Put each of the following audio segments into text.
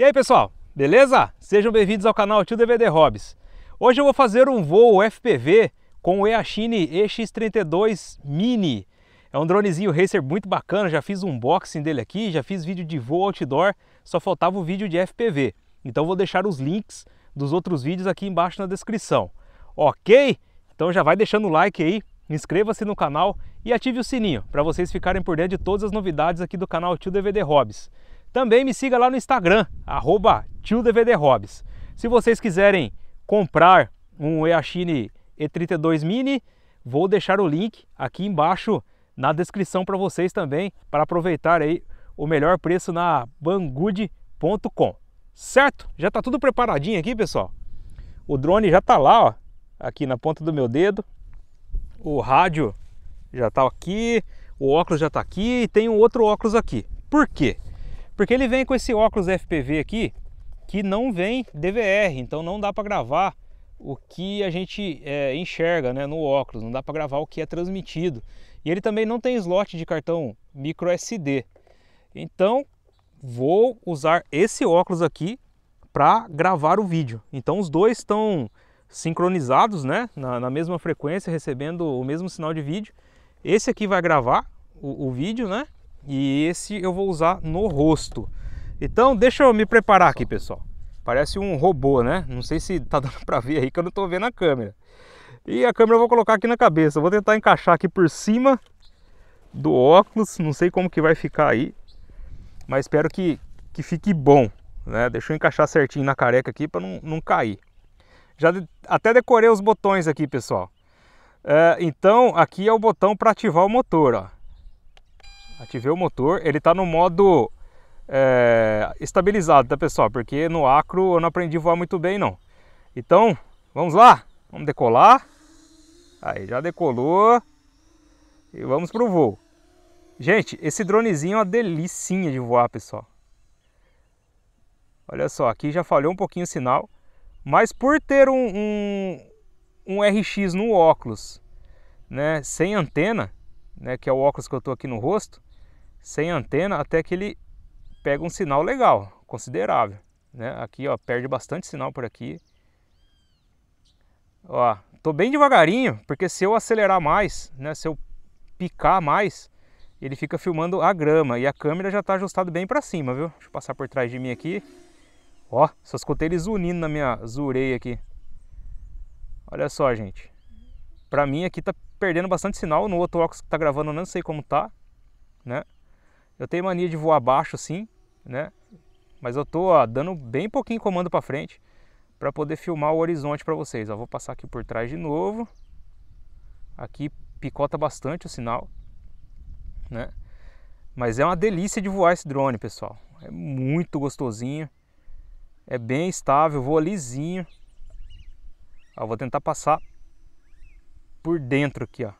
E aí pessoal, beleza? Sejam bem-vindos ao canal Tio DVD Hobbies. Hoje eu vou fazer um voo FPV com o Eachine EX32 Mini. É um dronezinho racer muito bacana, já fiz um unboxing dele aqui, já fiz vídeo de voo outdoor, só faltava o vídeo de FPV. Então vou deixar os links dos outros vídeos aqui embaixo na descrição. Ok? Então já vai deixando o like aí, inscreva-se no canal e ative o sininho para vocês ficarem por dentro de todas as novidades aqui do canal Tio DVD Hobbies. Também me siga lá no Instagram, arroba Se vocês quiserem comprar um Eachine E32 Mini, vou deixar o link aqui embaixo na descrição para vocês também, para aproveitar aí o melhor preço na banggood.com. Certo? Já está tudo preparadinho aqui, pessoal. O drone já está lá, ó, aqui na ponta do meu dedo. O rádio já está aqui, o óculos já está aqui e tem um outro óculos aqui. Por quê? Porque ele vem com esse óculos FPV aqui, que não vem DVR, então não dá para gravar o que a gente é, enxerga né, no óculos, não dá para gravar o que é transmitido. E ele também não tem slot de cartão micro SD. Então vou usar esse óculos aqui para gravar o vídeo. Então os dois estão sincronizados né, na, na, mesma frequência, recebendo o mesmo sinal de vídeo. Esse aqui vai gravar o, o vídeo, né? E esse eu vou usar no rosto. Então deixa eu me preparar aqui, pessoal. Parece um robô, né? Não sei se tá dando para ver aí que eu não tô vendo a câmera. E a câmera eu vou colocar aqui na cabeça. vou tentar encaixar aqui por cima do óculos. Não sei como que vai ficar aí. Mas espero que, que fique bom. Né? Deixa eu encaixar certinho na careca aqui para não, não cair. Já de, até decorei os botões aqui, pessoal. É, então aqui é o botão para ativar o motor, ó. Ativei o motor, ele está no modo é, estabilizado, tá pessoal? Porque no acro eu não aprendi a voar muito bem não. Então, vamos lá, vamos decolar. Aí, já decolou. E vamos pro voo. Gente, esse dronezinho é uma delicinha de voar, pessoal. Olha só, aqui já falhou um pouquinho o sinal. Mas por ter um, um, um RX no óculos, né, sem antena, né, que é o óculos que eu estou aqui no rosto, sem antena até que ele pega um sinal legal, considerável. Né? Aqui, ó, perde bastante sinal por aqui. Ó, tô bem devagarinho, porque se eu acelerar mais, né, se eu picar mais, ele fica filmando a grama e a câmera já tá ajustada bem para cima, viu? Deixa eu passar por trás de mim aqui. Ó, só escutei unindo na minha zureia aqui. Olha só, gente. Pra mim aqui tá perdendo bastante sinal, no outro óculos que tá gravando eu não sei como tá, né? Eu tenho mania de voar baixo sim, né? Mas eu tô ó, dando bem pouquinho comando para frente para poder filmar o horizonte para vocês. Ó, vou passar aqui por trás de novo. Aqui picota bastante o sinal, né? Mas é uma delícia de voar esse drone, pessoal. É muito gostosinho. É bem estável, voa lisinho. Ó, vou tentar passar por dentro aqui, ó.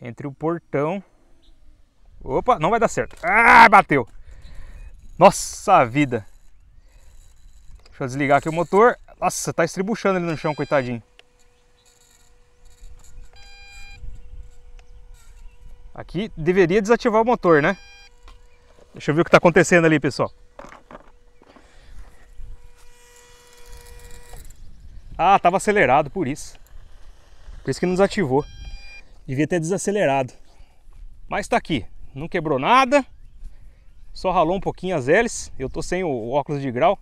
Entre o portão Opa, não vai dar certo. Ah, bateu. Nossa vida. Deixa eu desligar aqui o motor. Nossa, tá estribuchando ele no chão, coitadinho. Aqui deveria desativar o motor, né? Deixa eu ver o que está acontecendo ali, pessoal. Ah, estava acelerado, por isso. Por isso que não desativou. Devia ter desacelerado. Mas está aqui não quebrou nada, só ralou um pouquinho as hélices. Eu tô sem o óculos de grau.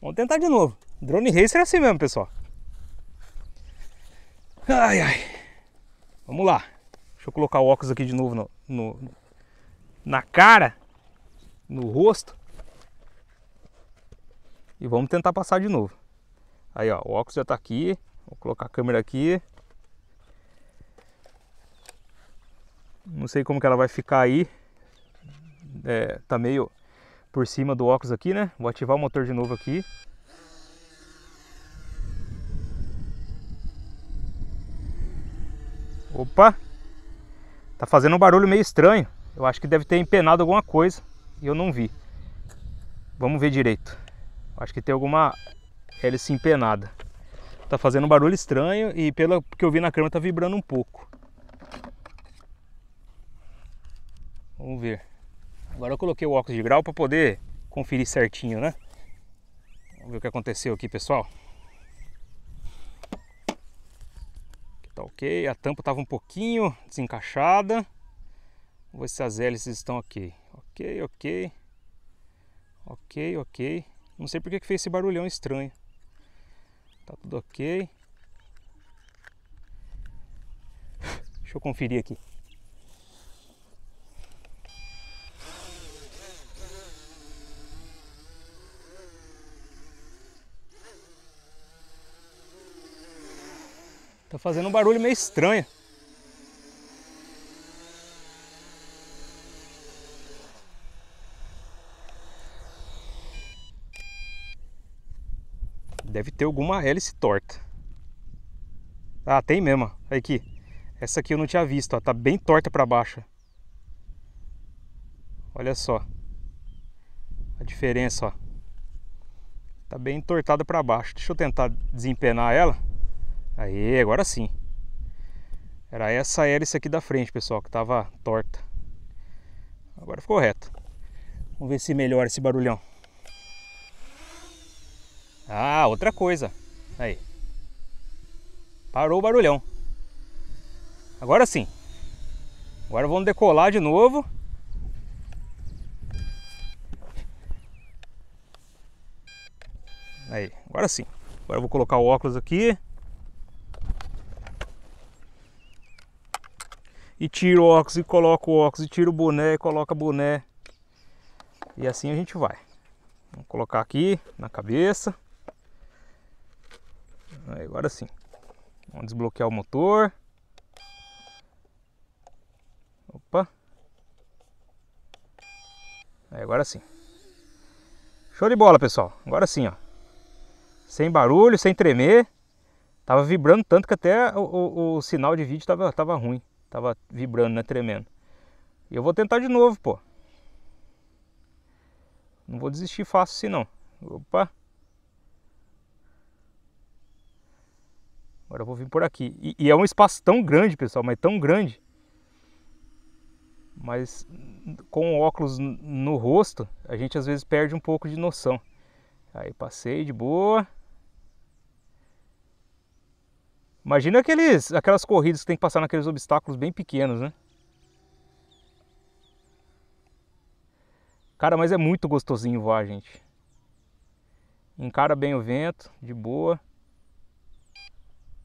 Vamos tentar de novo. Drone Racer é assim mesmo, pessoal. Ai, ai. Vamos lá. Deixa eu colocar o óculos aqui de novo no, no na cara, no rosto. E vamos tentar passar de novo. Aí, ó, o óculos já tá aqui. Vou colocar a câmera aqui. Não sei como que ela vai ficar aí. É, tá meio por cima do óculos aqui, né? Vou ativar o motor de novo aqui. Opa! Tá fazendo um barulho meio estranho. Eu acho que deve ter empenado alguma coisa e eu não vi. Vamos ver direito. Acho que tem alguma hélice empenada. Tá fazendo um barulho estranho e pelo que eu vi na câmera tá vibrando um pouco. Vamos ver. Agora eu coloquei o óculos de grau para poder conferir certinho, né? Vamos ver o que aconteceu aqui, pessoal. Aqui tá ok. A tampa estava um pouquinho desencaixada. Vou ver se as hélices estão ok. Ok, ok. Ok, ok. Não sei porque que fez esse barulhão estranho. Tá tudo ok. Deixa eu conferir aqui. Tá fazendo um barulho meio estranho. Deve ter alguma hélice torta. Ah, tem mesmo. Aqui. Essa aqui eu não tinha visto. Ó. Tá bem torta para baixo. Olha só. A diferença, ó. Tá bem entortada para baixo. Deixa eu tentar desempenar ela. Aí, agora sim. Era essa hélice aqui da frente, pessoal, que estava torta. Agora ficou reto. Vamos ver se melhora esse barulhão. Ah, outra coisa. Aí. Parou o barulhão. Agora sim. Agora vamos decolar de novo. Aí, agora sim. Agora eu vou colocar o óculos aqui. e tiro o óculos e coloco o óculos, e tiro o boné e coloca boné. E assim a gente vai. Vamos colocar aqui na cabeça. Aí, agora sim. Vamos desbloquear o motor. Opa. Aí, agora sim. Show de bola, pessoal. Agora sim, ó. Sem barulho, sem tremer. Tava vibrando tanto que até o, o, o sinal de vídeo tava, tava ruim. Tava vibrando, né? Tremendo. E eu vou tentar de novo, pô. Não vou desistir fácil assim, não. Opa. Agora eu vou vir por aqui. E, e, é um espaço tão grande, pessoal, mas tão grande. Mas com óculos no rosto, a gente às vezes perde um pouco de noção. Aí passei de boa. Imagina aqueles, aquelas corridas que tem que passar naqueles obstáculos bem pequenos, né? Cara, mas é muito gostosinho voar, gente. Encara bem o vento, de boa.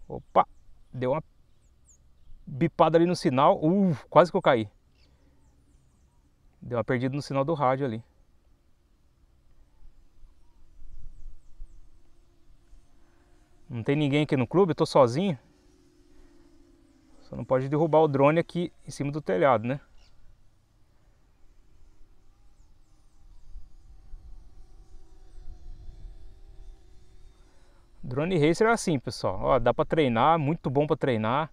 Opa, deu uma bipada ali no sinal. Uh, quase que eu caí. Deu uma perdida no sinal do rádio ali. Não tem ninguém aqui no clube, eu tô sozinho. Só não pode derrubar o drone aqui em cima do telhado, né? Drone Racer é assim, pessoal. Ó, dá para treinar, muito bom para treinar.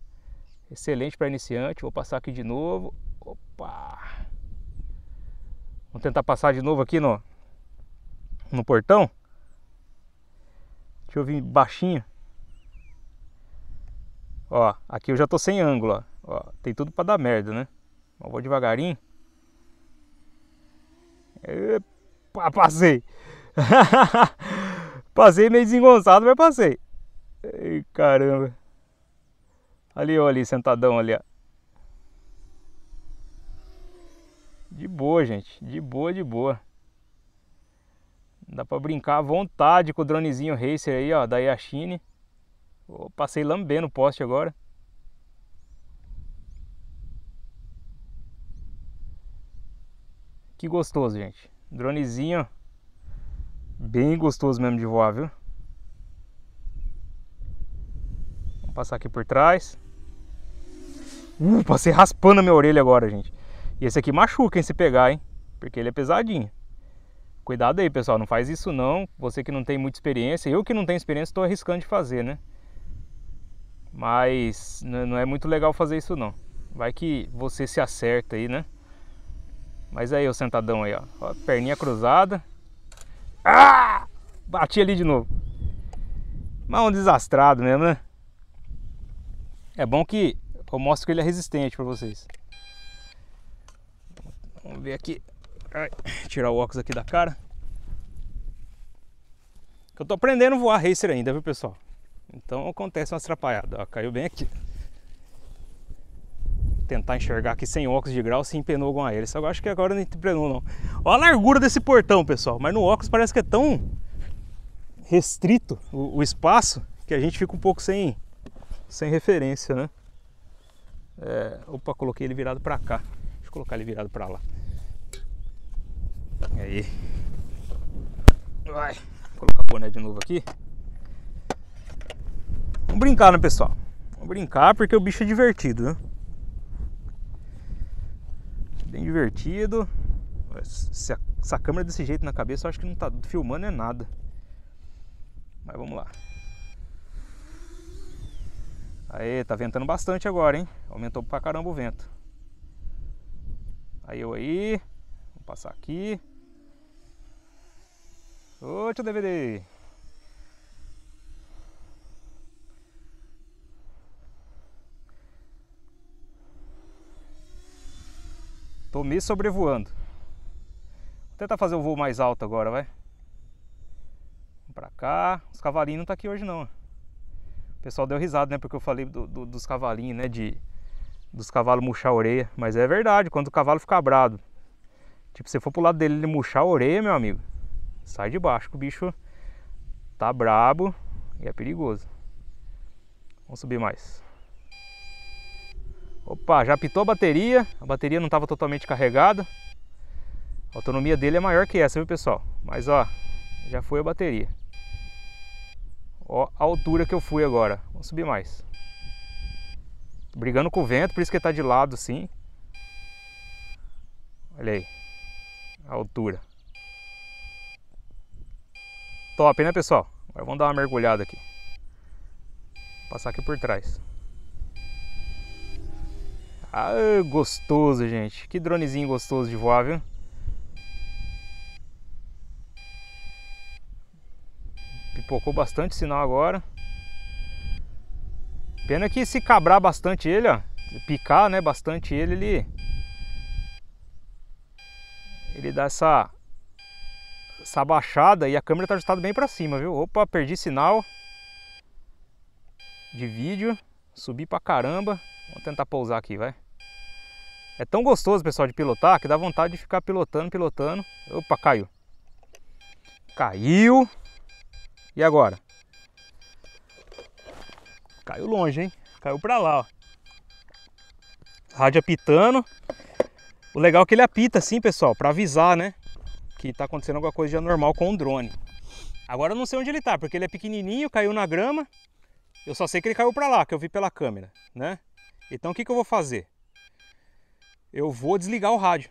Excelente para iniciante. Vou passar aqui de novo. Opa! Vamos tentar passar de novo aqui no no portão. Deixa eu vir baixinho. Ó, aqui eu já tô sem ângulo, ó. tem tudo para dar merda, né? Mas vou devagarinho. Epa, passei. passei meio desengonçado, mas passei. Ei, caramba. Ali, ó, ali, sentadão ali, ó. De boa, gente. De boa, de boa. Dá pra brincar à vontade com o dronezinho Racer aí, ó, da Yashine passei lambendo o poste agora. Que gostoso, gente. Dronezinho. Bem gostoso mesmo de voar, viu? Vou passar aqui por trás. Uh, passei raspando a minha orelha agora, gente. E esse aqui machuca em se pegar, hein? Porque ele é pesadinho. Cuidado aí, pessoal. Não faz isso não. Você que não tem muita experiência. Eu que não tenho experiência estou arriscando de fazer, né? Mas não é muito legal fazer isso não. Vai que você se acerta aí, né? Mas aí eu sentadão aí, ó. ó perninha cruzada. Ah! Bati ali de novo. Mas é um desastrado mesmo, né? É bom que eu mostro que ele é resistente para vocês. Vamos ver aqui. Ai, tirar o óculos aqui da cara. Eu tô aprendendo a voar racer ainda, viu pessoal? Então acontece uma atrapalhada, ó, caiu bem aqui. Vou tentar enxergar aqui sem óculos de grau se empenou alguma hélice. Eu acho que agora não empenou não. Olha a largura desse portão, pessoal. Mas no óculos parece que é tão restrito o, o espaço que a gente fica um pouco sem, sem referência, né? É, opa, coloquei ele virado para cá. Deixa eu colocar ele virado para lá. Aí. Vai. Vou colocar o boné de novo aqui. Vamos brincar, né, pessoal? Vamos brincar porque o bicho é divertido, né? Bem divertido. Se a, se a câmera é desse jeito na cabeça, eu acho que não tá filmando é nada. Mas vamos lá. Aê, tá ventando bastante agora, hein? Aumentou pra caramba o vento. Aí eu aí. Vou passar aqui. Ô, tio DVD. Tô me sobrevoando. Vou tentar fazer o voo mais alto agora, vai. Pra cá. Os cavalinhos não tá aqui hoje não. O pessoal deu risada, né? Porque eu falei do, do, dos cavalinhos, né? De, dos cavalos murchar a orelha. Mas é verdade, quando o cavalo fica brado. Tipo, se for pro lado dele ele murchar a orelha, meu amigo. Sai de baixo, que o bicho tá brabo e é perigoso. Vamos subir mais. Opa, já pitou a bateria, a bateria não estava totalmente carregada. A autonomia dele é maior que essa, viu pessoal? Mas ó, já foi a bateria. Ó a altura que eu fui agora, vamos subir mais. brigando com o vento, por isso que ele tá de lado assim. Olha aí, a altura. Top, né pessoal? Agora vamos dar uma mergulhada aqui. Vou passar aqui por trás. Ah, gostoso, gente. Que dronezinho gostoso de voar, viu? Pipocou bastante sinal agora. Pena que se cabrar bastante ele, ó, picar, né, bastante ele, ele ele dá essa essa baixada e a câmera tá ajustada bem para cima, viu? Opa, perdi sinal de vídeo, subi pra caramba. Vou tentar pousar aqui, vai. É tão gostoso, pessoal, de pilotar que dá vontade de ficar pilotando, pilotando. Opa, caiu. Caiu. E agora? Caiu longe, hein? Caiu pra lá, ó. Rádio apitando. O legal é que ele apita assim, pessoal, pra avisar, né? Que tá acontecendo alguma coisa de anormal com o drone. Agora eu não sei onde ele tá, porque ele é pequenininho, caiu na grama. Eu só sei que ele caiu pra lá, que eu vi pela câmera, né? Então o que, que eu vou fazer? Eu vou desligar o rádio.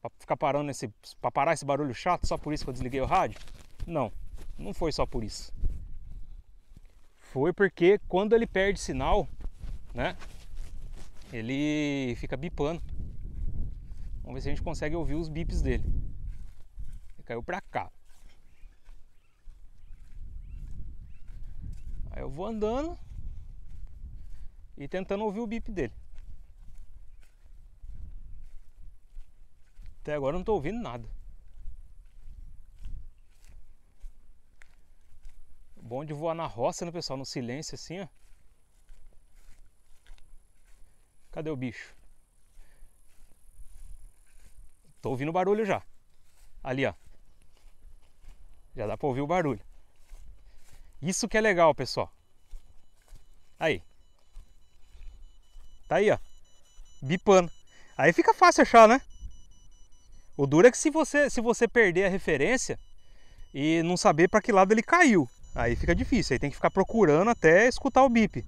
Pra ficar parando esse. para parar esse barulho chato, só por isso que eu desliguei o rádio? Não, não foi só por isso. Foi porque quando ele perde sinal, né? Ele fica bipando. Vamos ver se a gente consegue ouvir os bips dele. Ele caiu pra cá. Aí eu vou andando e tentando ouvir o bip dele. Até agora eu não estou ouvindo nada. Bom de voar na roça, né, pessoal? No silêncio assim, ó. Cadê o bicho? Tô ouvindo barulho já. Ali, ó. Já dá para ouvir o barulho. Isso que é legal, pessoal. Aí, Tá aí, ó. Bipando. Aí fica fácil achar, né? O duro é que se você, se você perder a referência e não saber para que lado ele caiu, aí fica difícil. Aí tem que ficar procurando até escutar o bip.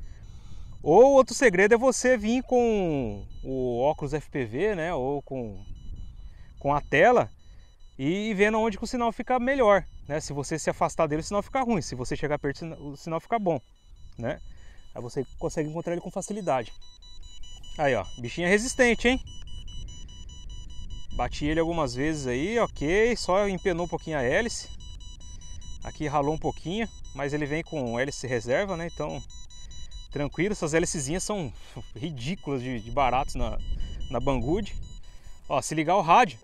Ou outro segredo é você vir com o óculos FPV, né? Ou com, com a tela e vendo onde o sinal fica melhor. Né? Se você se afastar dele, o sinal fica ruim. Se você chegar perto, o sinal fica bom. Né? Aí você consegue encontrar ele com facilidade. Aí, ó, bichinho é resistente, hein? Bati ele algumas vezes aí, ok, só empenou um pouquinho a hélice. Aqui ralou um pouquinho, mas ele vem com hélice reserva, né? Então, tranquilo. Essas hélicezinhas são ridículas de, de baratos na, na Banggood. Ó, se ligar o rádio,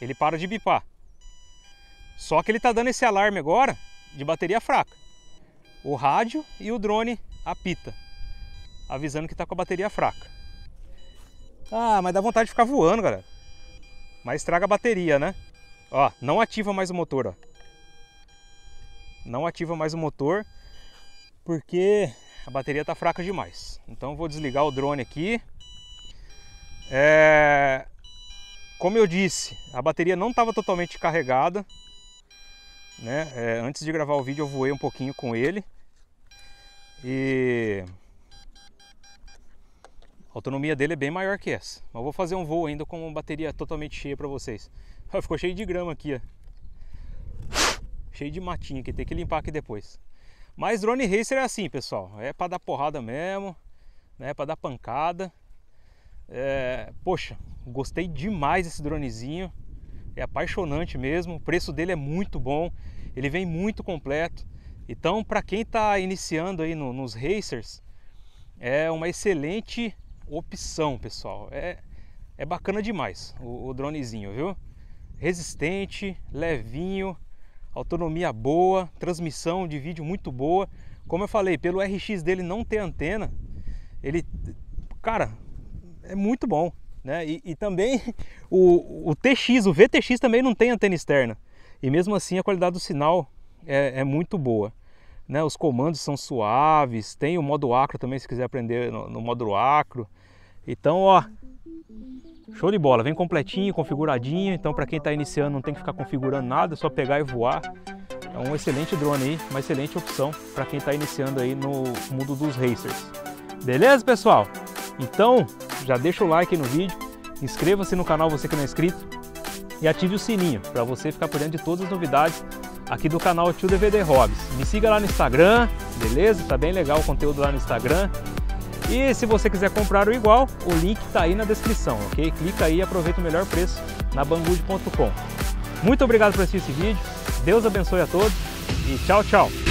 ele para de bipar. Só que ele tá dando esse alarme agora de bateria fraca. O rádio e o drone apita avisando que está com a bateria fraca. Ah, mas dá vontade de ficar voando, galera. Mas estraga a bateria, né? Ó, não ativa mais o motor, ó. Não ativa mais o motor porque a bateria está fraca demais. Então vou desligar o drone aqui. É... Como eu disse, a bateria não estava totalmente carregada. Né? É, antes de gravar o vídeo eu voei um pouquinho com ele. E a autonomia dele é bem maior que essa. Mas vou fazer um voo ainda com uma bateria totalmente cheia para vocês. Ficou cheio de grama aqui, ó. Cheio de matinha que tem que limpar aqui depois. Mas drone racer é assim, pessoal. É para dar porrada mesmo, né? Para dar pancada. É... Poxa, gostei demais desse dronezinho. É apaixonante mesmo. O preço dele é muito bom. Ele vem muito completo. Então, para quem está iniciando aí no, nos racers, é uma excelente opção, pessoal. É, é bacana demais o, o dronezinho, viu? Resistente, levinho, autonomia boa, transmissão de vídeo muito boa. Como eu falei, pelo RX dele não ter antena, ele, cara, é muito bom. Né? E, e também o, o, TX, o VTX também não tem antena externa. E mesmo assim a qualidade do sinal é, é muito boa. Né? Os comandos são suaves, tem o modo acro também se quiser aprender no, no modo acro. Então, ó, show de bola, vem completinho, configuradinho. Então, para quem está iniciando, não tem que ficar configurando nada, é só pegar e voar. É um excelente drone aí, uma excelente opção para quem está iniciando aí no mundo dos racers. Beleza, pessoal? Então, já deixa o like no vídeo, inscreva-se no canal você que não é inscrito e ative o sininho para você ficar por dentro de todas as novidades aqui do canal Tio DVD Hobbies. Me siga lá no Instagram, beleza? Tá bem legal o conteúdo lá no Instagram. E se você quiser comprar o igual, o link tá aí na descrição, ok? Clica aí e aproveita o melhor preço na bangude.com. Muito obrigado por assistir esse vídeo, Deus abençoe a todos e tchau, tchau!